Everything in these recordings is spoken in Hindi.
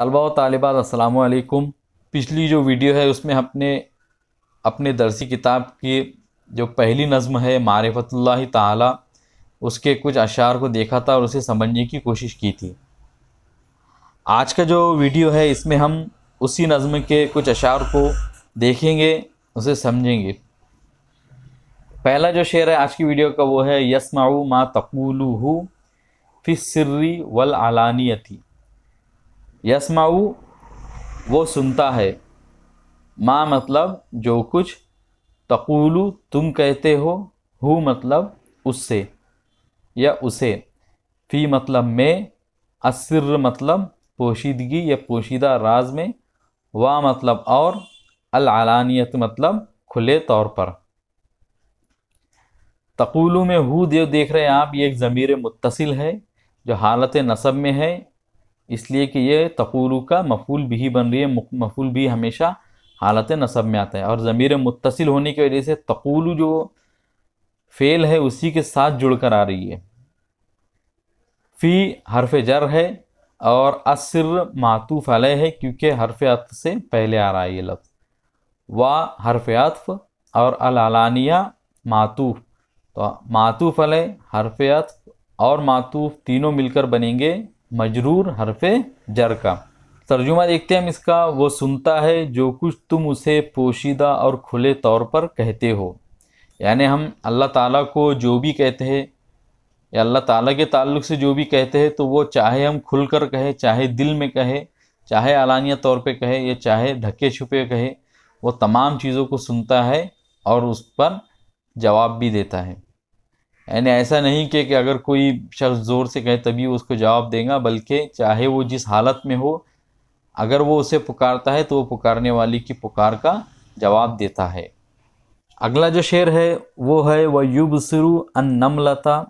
तलबा और तालबात असलकुम पिछली जो वीडियो है उसमें हमने अपने दरसी किताब की जो पहली नज़म है मारफतल्ला ताला उसके कुछ अशार को देखा था और उसे समझने की कोशिश की थी आज का जो वीडियो है इसमें हम उसी नज़म के कुछ अशार को देखेंगे उसे समझेंगे पहला जो शेर है आज की वीडियो का वो है यसमाऊ माँ तकूलू सिर्री वल आलानियती यसमाऊ वो सुनता है माँ मतलब जो कुछ तकुलू तुम कहते हो हु मतलब उससे या उसे फ़ी मतलब में असर मतलब पोशीदगी या पोशीदा राज में वा मतलब और अलानियत मतलब खुले तौर पर तकुलू में हु देव देख रहे हैं आप ये एक ज़मीर मुतसिल है जो हालत नसब में है इसलिए कि ये तकूलू का मफूल भी बन रही है मफूल भी हमेशा हालत नसब में आता है और ज़मीर मुतसिल होने की वजह से तकूलू जो फ़ेल है उसी के साथ जुड़ कर आ रही है फ़ी हरफ जर है और असर मातूफ अलह है क्योंकि हरफ अत से पहले आ रहा है ये लफ्ज़ वा हरफ अतफ़ और अलानिया मातूफ तो मातूफ अलह हरफ अतफ़ और मातूफ तीनों मिलकर बनेंगे मजरूर हरफे जर का तर्जुमा देखते हैं हम इसका वो सुनता है जो कुछ तुम उसे पोशीदा और खुले तौर पर कहते हो यानी हम अल्लाह ताला को जो भी कहते हैं या अल्लाह ताला के ताल्लुक से जो भी कहते हैं तो वो चाहे हम खुल कर कहे चाहे दिल में कहे चाहे अलानिया तौर पे कहे या चाहे ढके छुपे कहे वो तमाम चीज़ों को सुनता है और उस पर जवाब भी देता है यानी ऐसा नहीं कि, कि अगर कोई शख्स ज़ोर से कहे तभी उसको जवाब देगा बल्कि चाहे वो जिस हालत में हो अगर वो उसे पुकारता है तो वो पुकारने वाली की पुकार का जवाब देता है अगला जो शेर है वो है व युब सुरु अन नमलता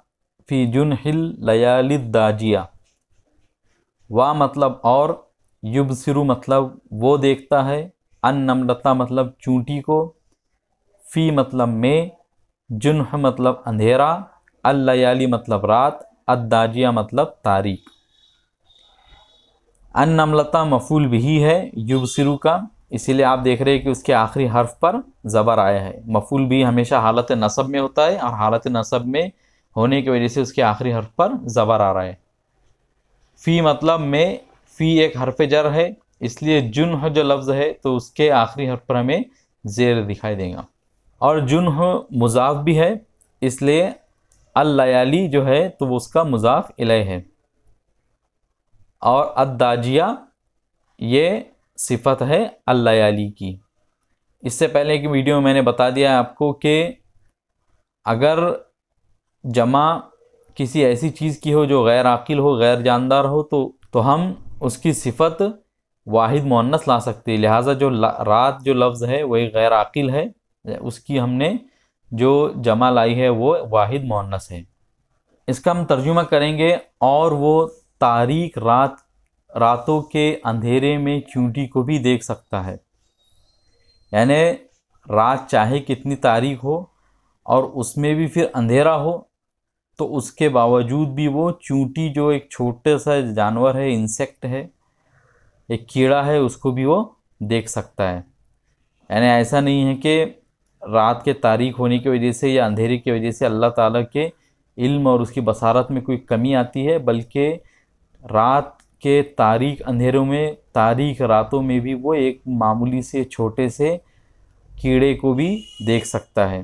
फ़ी जुन हिल लयाल दाजिया वाह मतलब और युब सुरु मतलब वो देखता है अन नमलता मतलब चूंटी को फ़ी मतलब में जुनह मतलब अंधेरा अल्लयाली मतलब रात अद्दाजिया मतलब तारीख अनमलता मफूल भी है युबसिरु का इसीलिए आप देख रहे हैं कि उसके आखिरी हर्फ पर ज़बर आया है मफूल भी हमेशा हालत नसब में होता है और हालत नसब में होने की वजह से उसके आखिरी हर्फ पर ज़बर आ रहा है फ़ी मतलब में फ़ी एक हरफ जर है इसलिए जुन जो लफ्ज़ है तो उसके आखिरी हर्फ पर हमें ज़ेर दिखाई देगा और जुनह मुजाफ भी है इसलिए अल्लयाली जो है तो वो उसका मुजाफ इले है और अदाजिया ये सिफत है अल्लयाली की इससे पहले की वीडियो में मैंने बता दिया आपको कि अगर जमा किसी ऐसी चीज़ की हो जो गैर आकिल हो गैर जानदार हो तो तो हम उसकी सिफत वाहिद मोनस ला सकते लिहाजा जो रात जो लफ्ज़ है वही गैर आकिल है उसकी हमने जो जमा लाई है वो वाहिद मोहनस है इसका हम तर्जुमा करेंगे और वो तारीख रात रातों के अंधेरे में चूंटी को भी देख सकता है यानी रात चाहे कितनी तारीख हो और उसमें भी फिर अंधेरा हो तो उसके बावजूद भी वो चूंटी जो एक छोटे सा जानवर है इंसेक्ट है एक कीड़ा है उसको भी वो देख सकता है यानी ऐसा नहीं है कि रात के तारीख होने की वजह से या अंधेरे की वजह से अल्लाह ताला के इल्म और उसकी बसारत में कोई कमी आती है बल्कि रात के तारीख अंधेरों में तारीख रातों में भी वो एक मामूली से छोटे से कीड़े को भी देख सकता है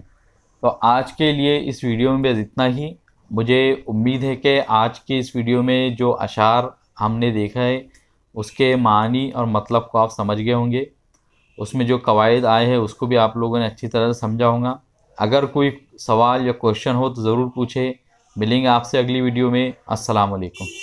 तो आज के लिए इस वीडियो में बस इतना ही मुझे उम्मीद है कि आज के इस वीडियो में जो अशार हमने देखा है उसके मानी और मतलब को आप समझ गए होंगे उसमें जो कवायद आए हैं उसको भी आप लोगों ने अच्छी तरह से समझा होगा अगर कोई सवाल या क्वेश्चन हो तो ज़रूर पूछे मिलेंगे आपसे अगली वीडियो में अस्सलाम वालेकुम